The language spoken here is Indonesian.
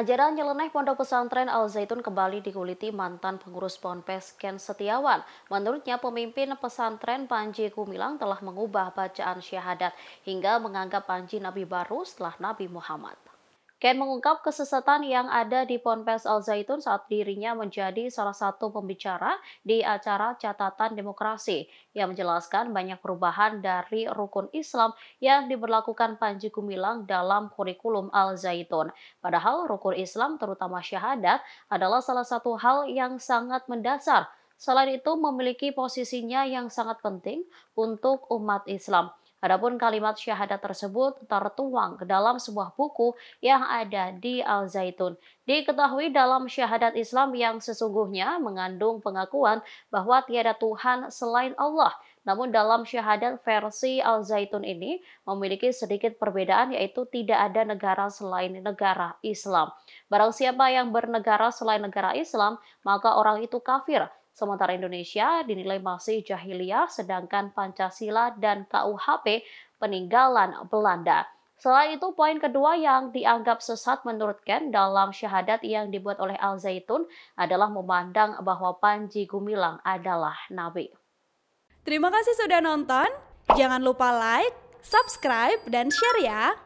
Ajaran nyeleneh Pondok Pesantren Al Zaitun kembali diguliti mantan pengurus Ponpes Ken Setiawan. Menurutnya pemimpin pesantren Panji Kumilang telah mengubah bacaan syahadat hingga menganggap Panji Nabi baru setelah Nabi Muhammad. Ken mengungkap kesesatan yang ada di Ponpes Al Zaitun saat dirinya menjadi salah satu pembicara di acara Catatan Demokrasi. yang menjelaskan banyak perubahan dari rukun Islam yang diberlakukan Panji Gumilang dalam kurikulum Al Zaitun. Padahal rukun Islam terutama syahadat adalah salah satu hal yang sangat mendasar. Selain itu memiliki posisinya yang sangat penting untuk umat Islam. Adapun kalimat syahadat tersebut tertuang ke dalam sebuah buku yang ada di Al-Zaitun. Diketahui dalam syahadat Islam yang sesungguhnya mengandung pengakuan bahwa tiada Tuhan selain Allah. Namun dalam syahadat versi Al-Zaitun ini memiliki sedikit perbedaan yaitu tidak ada negara selain negara Islam. Barang siapa yang bernegara selain negara Islam, maka orang itu kafir Sementara Indonesia dinilai masih jahiliyah, sedangkan Pancasila dan KUHP peninggalan Belanda. Selain itu, poin kedua yang dianggap sesat menurut Ken dalam syahadat yang dibuat oleh Al-Zaitun adalah memandang bahwa Panji Gumilang adalah nabi. Terima kasih sudah nonton. Jangan lupa like, subscribe, dan share ya.